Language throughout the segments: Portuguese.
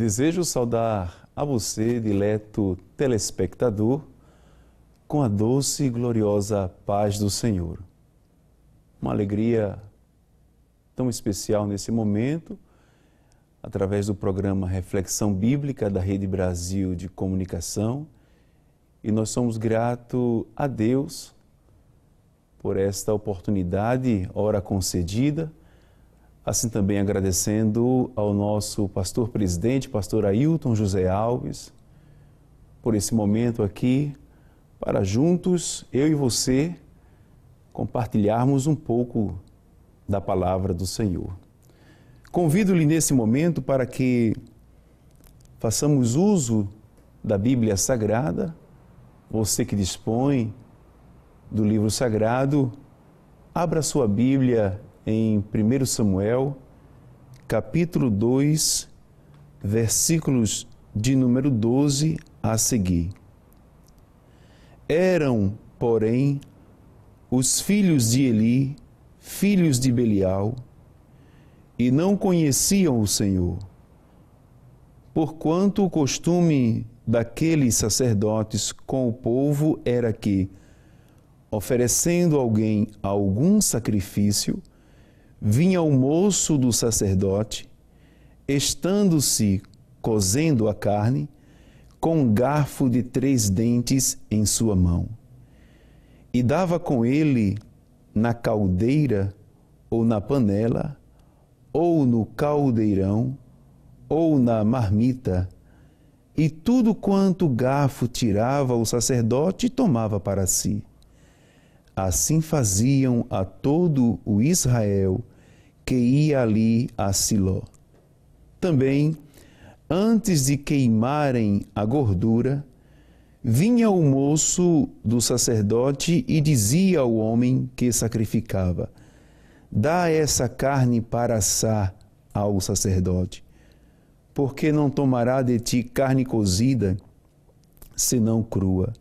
Desejo saudar a você, dileto telespectador, com a doce e gloriosa paz do Senhor. Uma alegria tão especial nesse momento, através do programa Reflexão Bíblica da Rede Brasil de Comunicação, e nós somos gratos a Deus por esta oportunidade, ora concedida Assim também agradecendo ao nosso pastor presidente, pastor Ailton José Alves, por esse momento aqui, para juntos, eu e você, compartilharmos um pouco da palavra do Senhor. Convido-lhe nesse momento para que façamos uso da Bíblia Sagrada, você que dispõe do livro sagrado, abra sua Bíblia em 1 Samuel, capítulo 2, versículos de número 12 a seguir. Eram, porém, os filhos de Eli, filhos de Belial, e não conheciam o Senhor, porquanto o costume daqueles sacerdotes com o povo era que, oferecendo alguém algum sacrifício, vinha o moço do sacerdote, estando-se cozendo a carne, com um garfo de três dentes em sua mão, e dava com ele na caldeira ou na panela, ou no caldeirão, ou na marmita, e tudo quanto garfo tirava o sacerdote tomava para si. Assim faziam a todo o Israel que ia ali a Siló. Também, antes de queimarem a gordura, vinha o moço do sacerdote e dizia ao homem que sacrificava: Dá essa carne para assar ao sacerdote, porque não tomará de ti carne cozida, senão crua.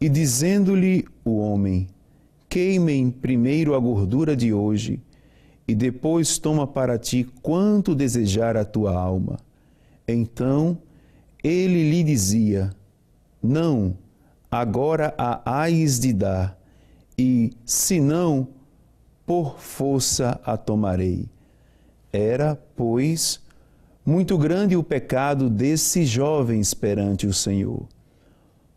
E dizendo-lhe o homem: Queimem primeiro a gordura de hoje e depois toma para ti quanto desejar a tua alma. Então ele lhe dizia: Não, agora a hás de dar, e se não, por força a tomarei. Era, pois, muito grande o pecado desse jovens perante o Senhor,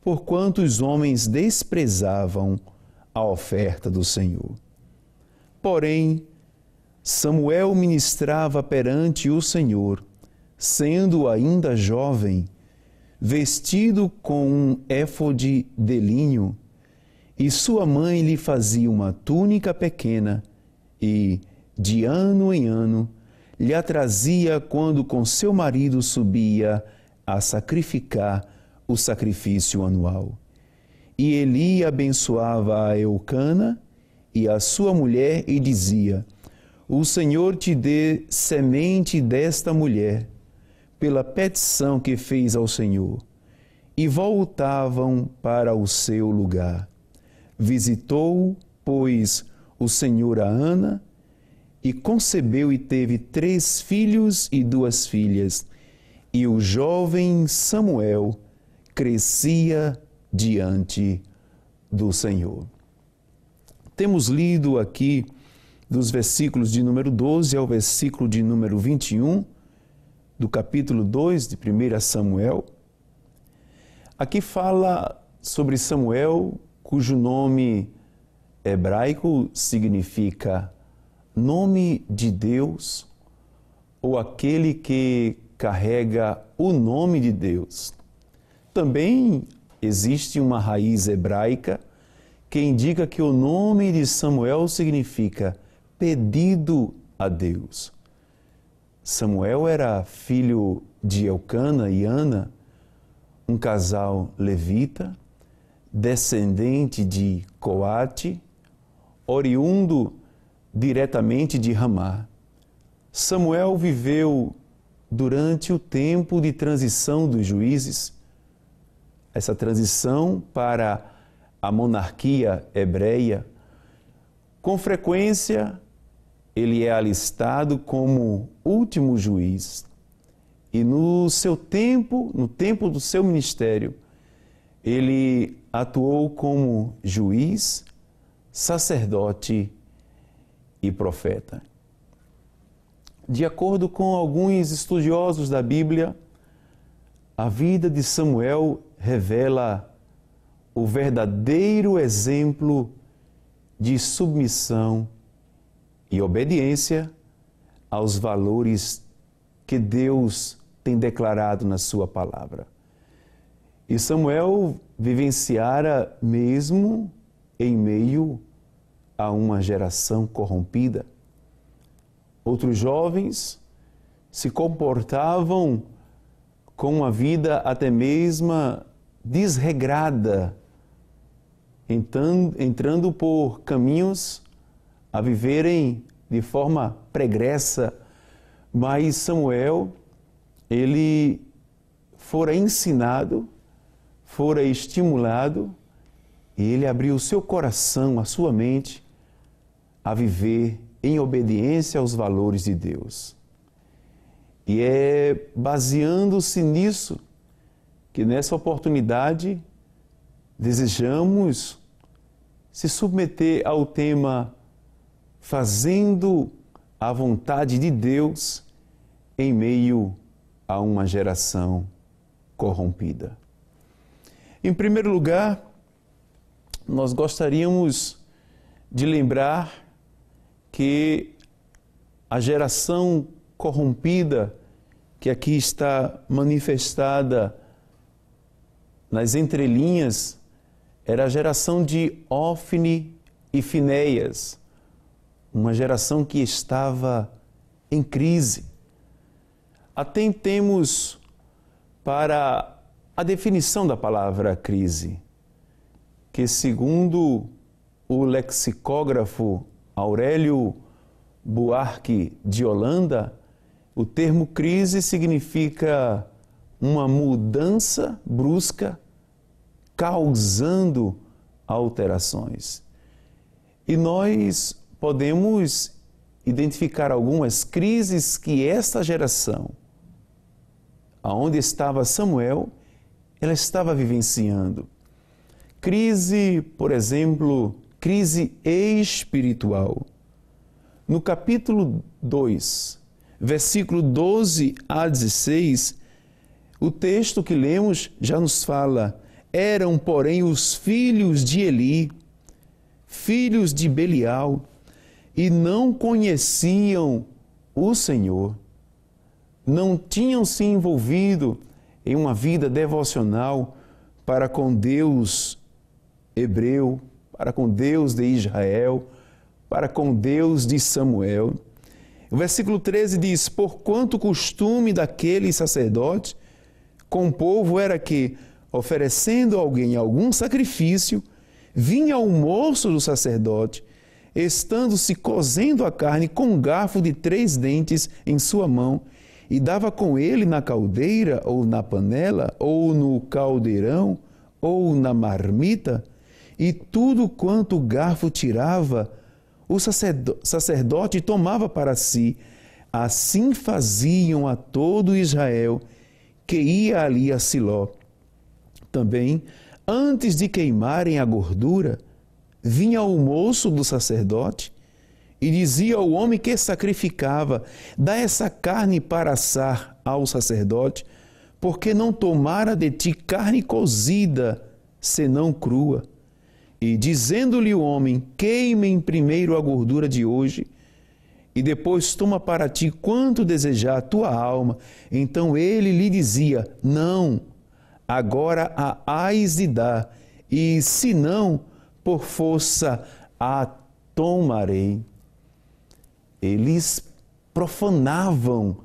porquanto os homens desprezavam a oferta do Senhor. Porém, Samuel ministrava perante o Senhor, sendo ainda jovem, vestido com um éfode de linho, e sua mãe lhe fazia uma túnica pequena, e, de ano em ano, lhe trazia quando com seu marido subia a sacrificar o sacrifício anual. E Eli abençoava a Eucana e a sua mulher e dizia: o Senhor te dê semente desta mulher, pela petição que fez ao Senhor. E voltavam para o seu lugar. Visitou, pois, o Senhor a Ana, e concebeu e teve três filhos e duas filhas. E o jovem Samuel crescia diante do Senhor. Temos lido aqui dos versículos de número 12 ao versículo de número 21 do capítulo 2 de 1 Samuel. Aqui fala sobre Samuel, cujo nome hebraico significa nome de Deus ou aquele que carrega o nome de Deus. Também existe uma raiz hebraica que indica que o nome de Samuel significa pedido a Deus. Samuel era filho de Elcana e Ana, um casal levita, descendente de Coate, oriundo diretamente de Ramá. Samuel viveu durante o tempo de transição dos juízes, essa transição para a monarquia hebreia, com frequência ele é alistado como último juiz. E no seu tempo, no tempo do seu ministério, ele atuou como juiz, sacerdote e profeta. De acordo com alguns estudiosos da Bíblia, a vida de Samuel revela o verdadeiro exemplo de submissão e obediência aos valores que Deus tem declarado na sua palavra. E Samuel vivenciara mesmo em meio a uma geração corrompida. Outros jovens se comportavam com uma vida até mesmo desregrada, entrando, entrando por caminhos a viverem de forma pregressa, mas Samuel, ele fora ensinado, fora estimulado, e ele abriu o seu coração, a sua mente, a viver em obediência aos valores de Deus. E é baseando-se nisso que nessa oportunidade desejamos se submeter ao tema fazendo a vontade de Deus em meio a uma geração corrompida. Em primeiro lugar, nós gostaríamos de lembrar que a geração corrompida que aqui está manifestada nas entrelinhas era a geração de Ofne e Finéias, uma geração que estava em crise. Atentemos para a definição da palavra crise, que, segundo o lexicógrafo Aurélio Buarque de Holanda, o termo crise significa uma mudança brusca causando alterações. E nós podemos identificar algumas crises que esta geração, aonde estava Samuel, ela estava vivenciando. Crise, por exemplo, crise espiritual. No capítulo 2, versículo 12 a 16, o texto que lemos já nos fala: eram, porém, os filhos de Eli, filhos de Belial, e não conheciam o Senhor, não tinham se envolvido em uma vida devocional para com Deus hebreu, para com Deus de Israel, para com Deus de Samuel. O versículo 13 diz: Porquanto o costume daquele sacerdote com o povo era que, oferecendo alguém algum sacrifício, vinha o moço do sacerdote estando-se cozendo a carne com um garfo de três dentes em sua mão, e dava com ele na caldeira, ou na panela, ou no caldeirão, ou na marmita, e tudo quanto o garfo tirava, o sacerdote tomava para si. Assim faziam a todo Israel que ia ali a Siló. Também, antes de queimarem a gordura, vinha o moço do sacerdote e dizia ao homem que sacrificava: Dá essa carne para assar ao sacerdote, porque não tomara de ti carne cozida, senão crua. E dizendo-lhe o homem: Queime primeiro a gordura de hoje, e depois toma para ti quanto desejar a tua alma. Então ele lhe dizia: Não, agora a hás de dar, e se não, por força a tomarei. Eles profanavam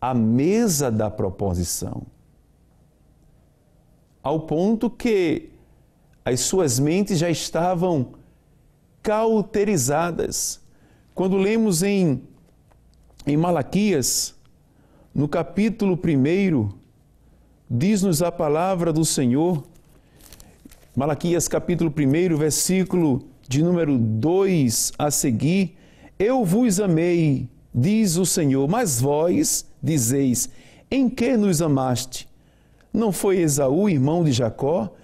a mesa da proposição, ao ponto que as suas mentes já estavam cauterizadas. Quando lemos em, em Malaquias, no capítulo 1, diz-nos a palavra do Senhor Malaquias capítulo 1, versículo de número 2 a seguir, eu vos amei, diz o Senhor, mas vós dizeis, em que nos amaste? Não foi Esaú, irmão de Jacó?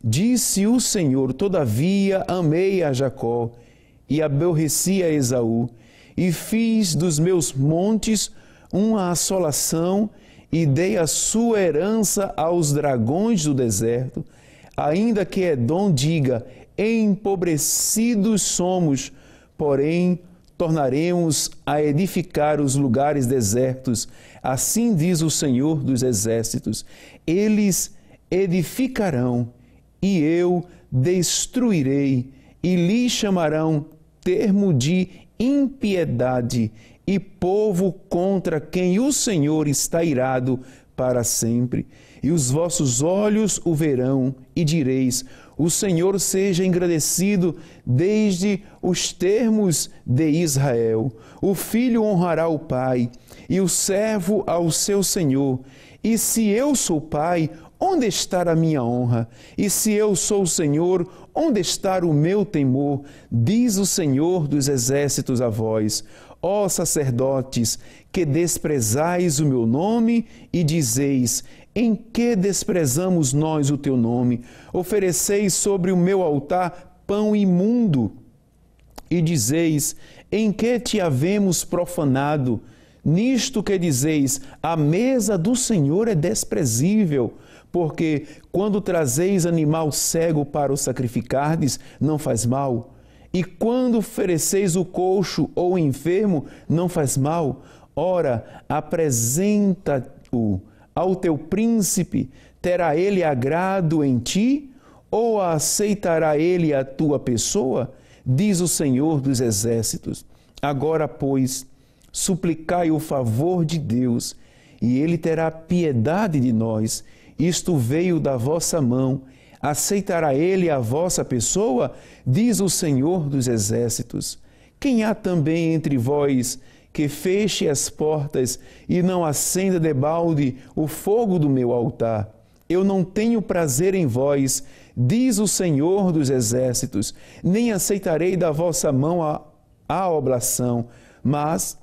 Disse o Senhor, todavia amei a Jacó e aborreci a Esaú, e fiz dos meus montes uma assolação e dei a sua herança aos dragões do deserto ainda que Edom é diga: Empobrecidos somos, porém tornaremos a edificar os lugares desertos. Assim diz o Senhor dos Exércitos: Eles edificarão e eu destruirei, e lhe chamarão termo de impiedade e povo contra quem o Senhor está irado para sempre e os vossos olhos o verão, e direis: O Senhor seja engrandecido desde os termos de Israel. O filho honrará o pai, e o servo ao seu senhor. E se eu sou pai, Onde está a minha honra? E se eu sou o Senhor, onde está o meu temor? Diz o Senhor dos exércitos a vós, ó sacerdotes, que desprezais o meu nome e dizeis: em que desprezamos nós o teu nome? Ofereceis sobre o meu altar pão imundo e dizeis: em que te havemos profanado? Nisto que dizeis: a mesa do Senhor é desprezível porque quando trazeis animal cego para o sacrificardes, não faz mal. E quando ofereceis o coxo ou o enfermo, não faz mal. Ora, apresenta-o ao teu príncipe, terá ele agrado em ti, ou aceitará ele a tua pessoa? Diz o Senhor dos Exércitos. Agora, pois, suplicai o favor de Deus, e ele terá piedade de nós isto veio da vossa mão. Aceitará ele a vossa pessoa? Diz o Senhor dos Exércitos. Quem há também entre vós que feche as portas e não acenda debalde o fogo do meu altar? Eu não tenho prazer em vós, diz o Senhor dos Exércitos, nem aceitarei da vossa mão a, a oblação, mas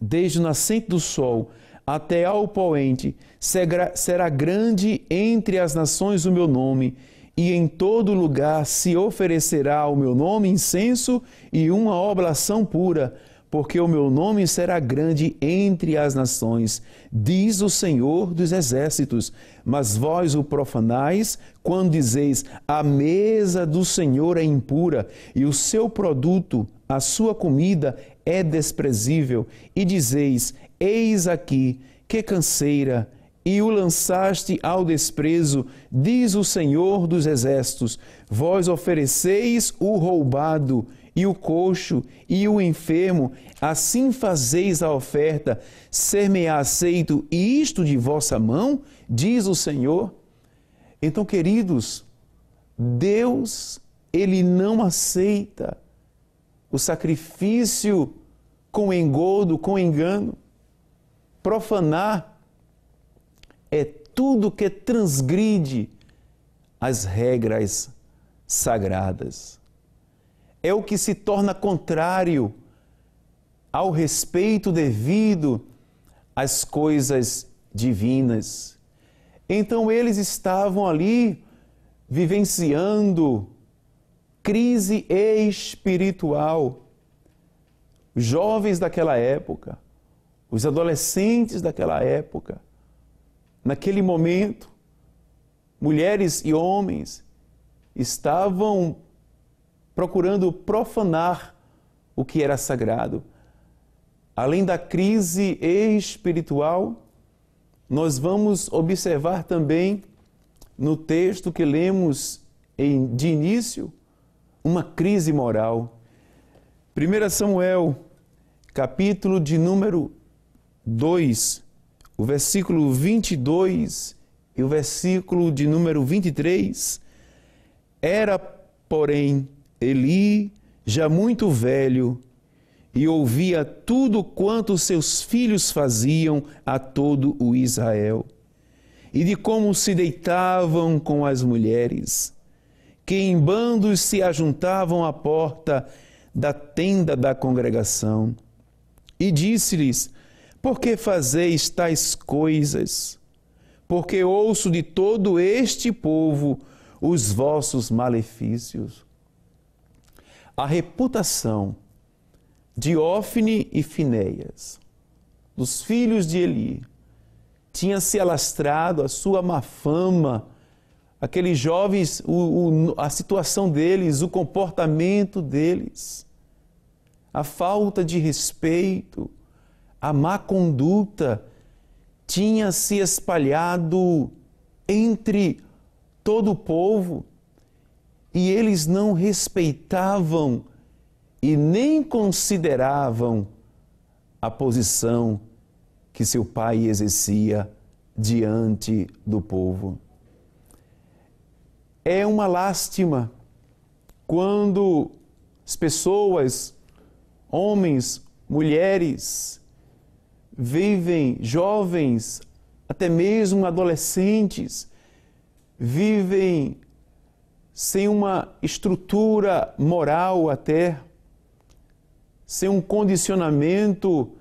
desde o nascente do sol até ao poente, será grande entre as nações o meu nome, e em todo lugar se oferecerá ao meu nome incenso e uma oblação pura, porque o meu nome será grande entre as nações, diz o Senhor dos Exércitos. Mas vós o profanais, quando dizeis: A mesa do Senhor é impura, e o seu produto, a sua comida, é desprezível, e dizeis: Eis aqui, que canseira! e o lançaste ao desprezo, diz o Senhor dos Exércitos. Vós ofereceis o roubado e o coxo e o enfermo, assim fazeis a oferta, ser-me-á aceito isto de vossa mão, diz o Senhor. Então, queridos, Deus, ele não aceita o sacrifício com engodo, com engano, profanar é tudo que transgride as regras sagradas. É o que se torna contrário ao respeito devido às coisas divinas. Então eles estavam ali vivenciando crise espiritual. jovens daquela época, os adolescentes daquela época, naquele momento, mulheres e homens estavam procurando profanar o que era sagrado. Além da crise espiritual, nós vamos observar também no texto que lemos de início uma crise moral. 1 Samuel, capítulo de número 2, o versículo 22 e o versículo de número 23. Era, porém, Eli já muito velho e ouvia tudo quanto seus filhos faziam a todo o Israel e de como se deitavam com as mulheres, que em bandos se ajuntavam à porta da tenda da congregação. E disse-lhes: por que fazeis tais coisas? Porque ouço de todo este povo os vossos malefícios. A reputação de Ofne e Finéias, dos filhos de Eli, tinha se alastrado a sua má fama, aqueles jovens, o, o, a situação deles, o comportamento deles, a falta de respeito, a má conduta tinha se espalhado entre todo o povo e eles não respeitavam e nem consideravam a posição que seu pai exercia diante do povo. É uma lástima quando as pessoas, homens, mulheres, vivem jovens, até mesmo adolescentes, vivem sem uma estrutura moral até, sem um condicionamento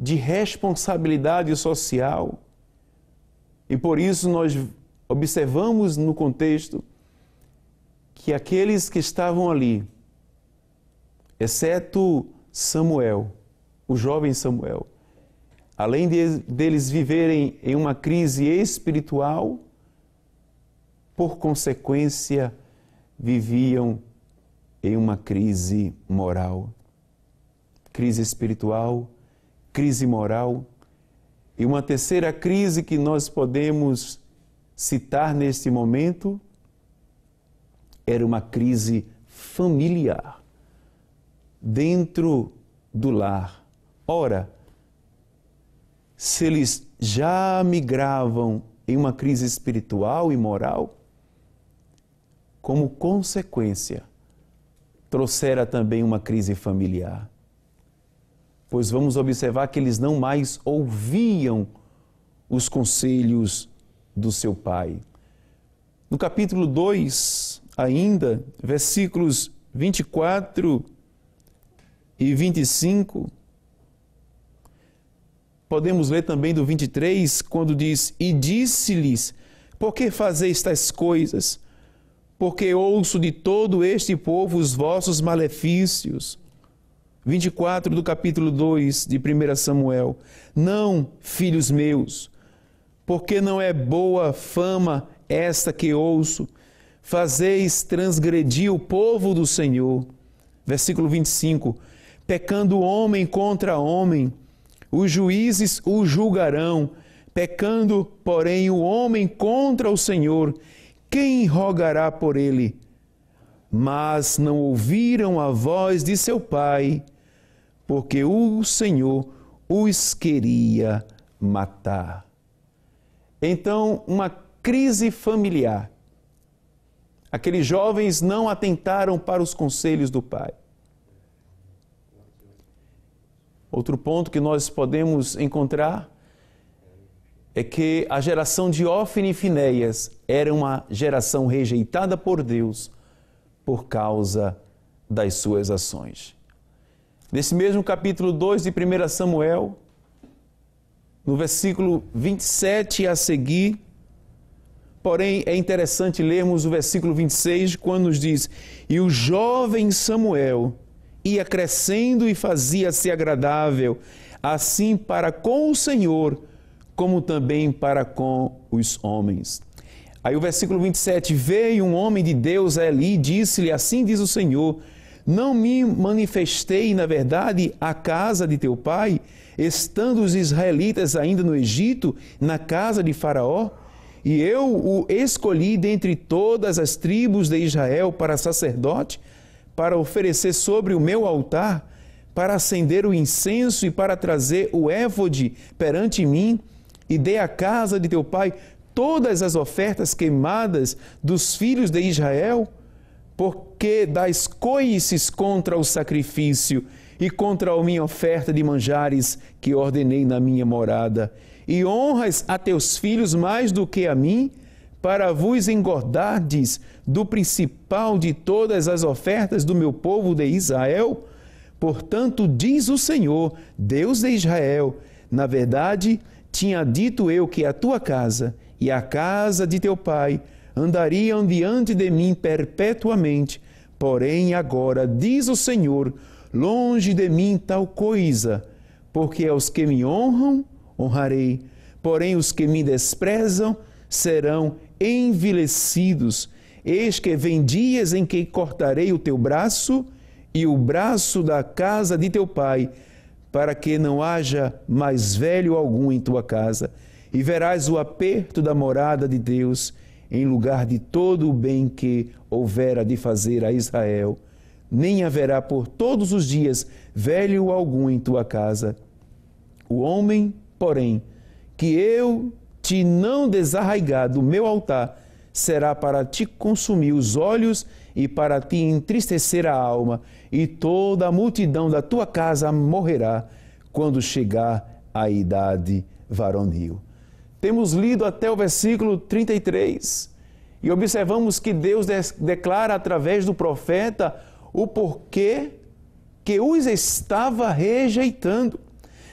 de responsabilidade social. E por isso nós observamos no contexto que aqueles que estavam ali, exceto Samuel, o jovem Samuel, além de, deles viverem em uma crise espiritual, por consequência, viviam em uma crise moral. Crise espiritual, crise moral. E uma terceira crise que nós podemos citar neste momento era uma crise familiar, dentro do lar. Ora, se eles já migravam em uma crise espiritual e moral, como consequência, trouxera também uma crise familiar. Pois vamos observar que eles não mais ouviam os conselhos do seu pai. No capítulo 2, ainda, versículos 24 e 25, Podemos ler também do 23, quando diz: E disse-lhes: Por que fazeis tais coisas? Porque ouço de todo este povo os vossos malefícios. 24 do capítulo 2 de 1 Samuel: Não, filhos meus, porque não é boa fama esta que ouço, fazeis transgredir o povo do Senhor. Versículo 25: Pecando homem contra homem os juízes o julgarão, pecando, porém, o homem contra o Senhor, quem rogará por ele? Mas não ouviram a voz de seu pai, porque o Senhor os queria matar. Então, uma crise familiar. Aqueles jovens não atentaram para os conselhos do pai. Outro ponto que nós podemos encontrar é que a geração de Ófine e Finéias era uma geração rejeitada por Deus por causa das suas ações. Nesse mesmo capítulo 2 de 1 Samuel, no versículo 27 a seguir, porém é interessante lermos o versículo 26 quando nos diz: E o jovem Samuel ia crescendo e fazia-se agradável, assim para com o Senhor, como também para com os homens. Aí o versículo 27: Veio um homem de Deus a Eli e disse-lhe: Assim diz o Senhor: Não me manifestei, na verdade, à casa de teu pai, estando os israelitas ainda no Egito, na casa de Faraó? E eu o escolhi dentre todas as tribos de Israel para sacerdote? para oferecer sobre o meu altar, para acender o incenso e para trazer o de perante mim, e dê à casa de teu pai todas as ofertas queimadas dos filhos de Israel? Porque das coices contra o sacrifício e contra a minha oferta de manjares que ordenei na minha morada, e honras a teus filhos mais do que a mim, para vos engordardes do principal de todas as ofertas do meu povo de Israel? Portanto, diz o Senhor, Deus de Israel: Na verdade, tinha dito eu que a tua casa e a casa de teu pai andariam diante de mim perpetuamente. Porém, agora, diz o Senhor, longe de mim tal coisa, porque aos que me honram, honrarei, porém os que me desprezam serão envilecidos. Eis que vem dias em que cortarei o teu braço e o braço da casa de teu pai, para que não haja mais velho algum em tua casa, e verás o aperto da morada de Deus, em lugar de todo o bem que houvera de fazer a Israel. Nem haverá por todos os dias velho algum em tua casa. O homem, porém, que eu te não desarraigado do meu altar, será para te consumir os olhos e para te entristecer a alma, e toda a multidão da tua casa morrerá quando chegar a idade varonil. Temos lido até o versículo 33 e observamos que Deus declara através do profeta o porquê que os estava rejeitando.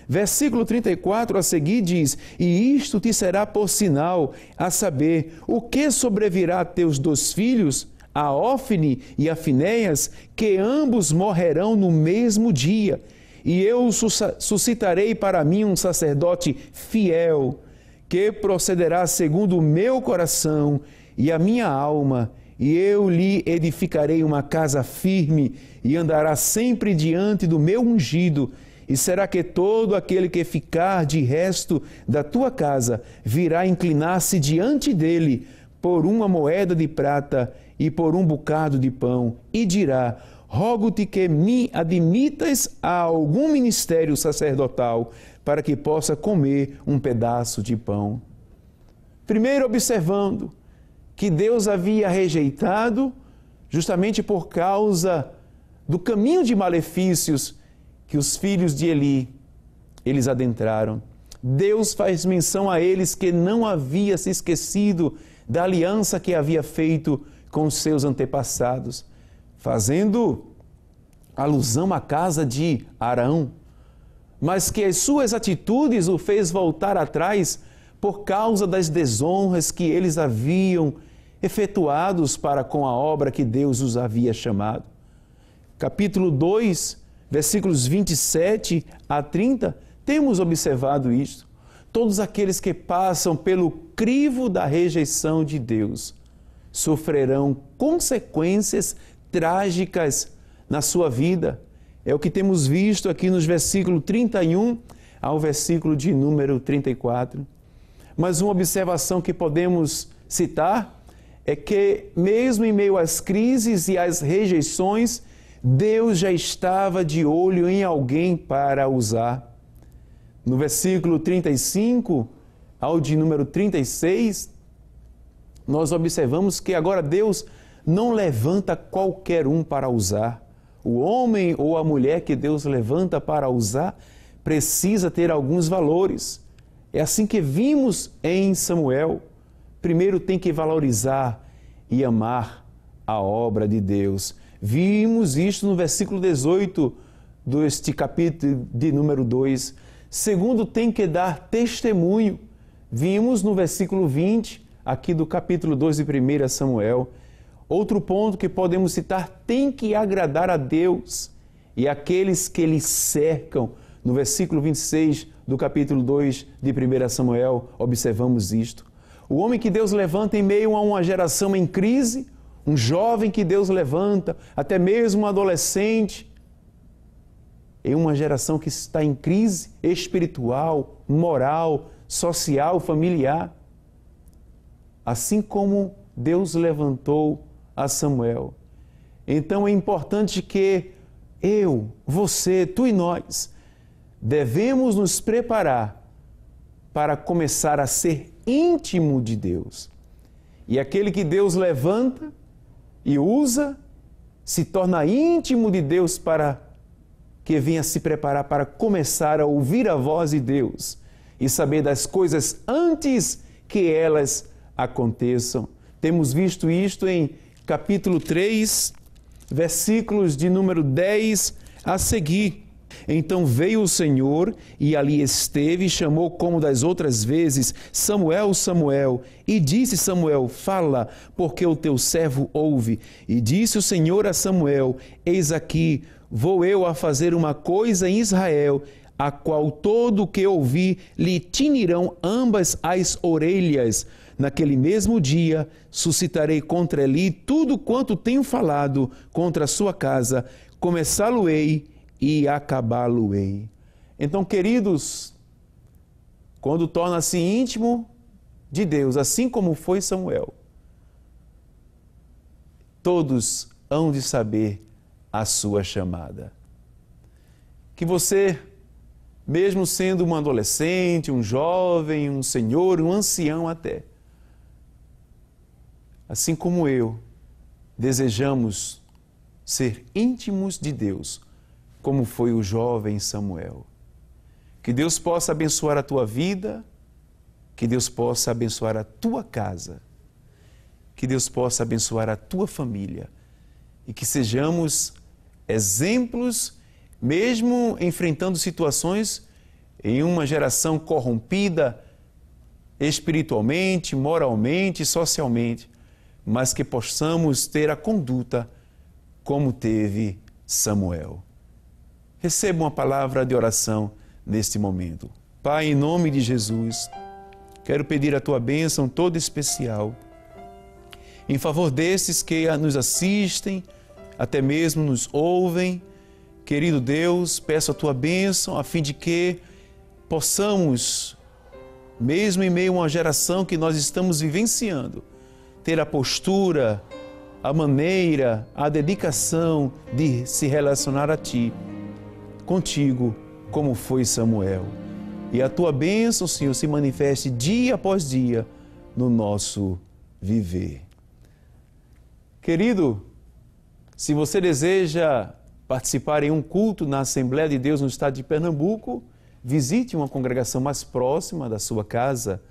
Versículo 34 a seguir diz: E isto te será por sinal, a saber, o que sobrevirá a teus dois filhos, a Ófine e a Finéias, que ambos morrerão no mesmo dia. E eu suscitarei para mim um sacerdote fiel, que procederá segundo o meu coração e a minha alma e eu lhe edificarei uma casa firme, e andará sempre diante do meu ungido, e será que todo aquele que ficar de resto da tua casa virá inclinar-se diante dele por uma moeda de prata e por um bocado de pão, e dirá: Rogo-te que me admitas a algum ministério sacerdotal, para que possa comer um pedaço de pão. Primeiro, observando que Deus havia rejeitado, justamente por causa do caminho de malefícios que os filhos de Eli eles adentraram. Deus faz menção a eles que não havia se esquecido da aliança que havia feito com os seus antepassados, fazendo alusão à casa de Arão, mas que as suas atitudes o fez voltar atrás por causa das desonras que eles haviam efetuados para com a obra que Deus os havia chamado. Capítulo 2 versículos 27 a 30, temos observado isso. Todos aqueles que passam pelo crivo da rejeição de Deus sofrerão consequências trágicas na sua vida. É o que temos visto aqui nos versículos 31 ao versículo de número 34. Mas uma observação que podemos citar é que, mesmo em meio às crises e às rejeições, Deus já estava de olho em alguém para usar. No versículo 35 ao de número 36, nós observamos que agora Deus não levanta qualquer um para usar. O homem ou a mulher que Deus levanta para usar precisa ter alguns valores. É assim que vimos em Samuel. Primeiro tem que valorizar e amar a obra de Deus. Vimos isto no versículo 18 deste capítulo de número 2. Segundo, tem que dar testemunho. Vimos no versículo 20, aqui do capítulo 2 de 1 Samuel. Outro ponto que podemos citar, tem que agradar a Deus e aqueles que lhe cercam. No versículo 26 do capítulo 2 de 1 Samuel, observamos isto. O homem que Deus levanta em meio a uma geração em crise, um jovem que Deus levanta, até mesmo um adolescente, em uma geração que está em crise espiritual, moral, social, familiar. Assim como Deus levantou a Samuel. Então é importante que eu, você, tu e nós devemos nos preparar para começar a ser íntimo de Deus. E aquele que Deus levanta, e usa, se torna íntimo de Deus para que venha se preparar para começar a ouvir a voz de Deus e saber das coisas antes que elas aconteçam. Temos visto isto em capítulo 3, versículos de número 10 a seguir. Então veio o Senhor e ali esteve, e chamou como das outras vezes: Samuel, Samuel. E disse Samuel: Fala, porque o teu servo ouve. E disse o Senhor a Samuel: Eis aqui, vou eu a fazer uma coisa em Israel, a qual todo o que ouvir lhe tinirão ambas as orelhas. Naquele mesmo dia suscitarei contra ele tudo quanto tenho falado contra a sua casa. Começá-lo-ei e acabá-lo-ei. Então, queridos, quando torna-se íntimo de Deus, assim como foi Samuel, todos hão de saber a sua chamada. Que você, mesmo sendo um adolescente, um jovem, um senhor, um ancião até, assim como eu, desejamos ser íntimos de Deus como foi o jovem Samuel. Que Deus possa abençoar a tua vida, que Deus possa abençoar a tua casa, que Deus possa abençoar a tua família e que sejamos exemplos, mesmo enfrentando situações em uma geração corrompida espiritualmente, moralmente, socialmente, mas que possamos ter a conduta como teve Samuel. Receba uma palavra de oração neste momento. Pai, em nome de Jesus, quero pedir a tua bênção toda especial em favor desses que nos assistem, até mesmo nos ouvem. Querido Deus, peço a tua bênção a fim de que possamos, mesmo em meio a uma geração que nós estamos vivenciando, ter a postura, a maneira, a dedicação de se relacionar a Ti contigo, como foi Samuel. E a tua bênção, Senhor, se manifeste dia após dia no nosso viver. Querido, se você deseja participar em um culto na Assembleia de Deus no estado de Pernambuco, visite uma congregação mais próxima da sua casa.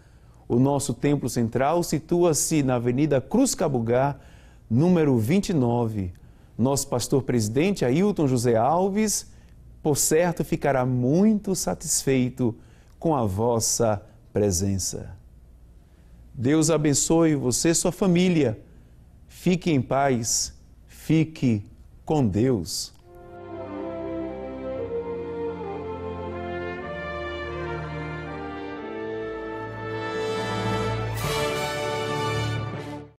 O nosso templo central situa-se na Avenida Cruz Cabugá, número 29. Nosso pastor presidente Ailton José Alves por certo, ficará muito satisfeito com a vossa presença. Deus abençoe você e sua família. Fique em paz. Fique com Deus.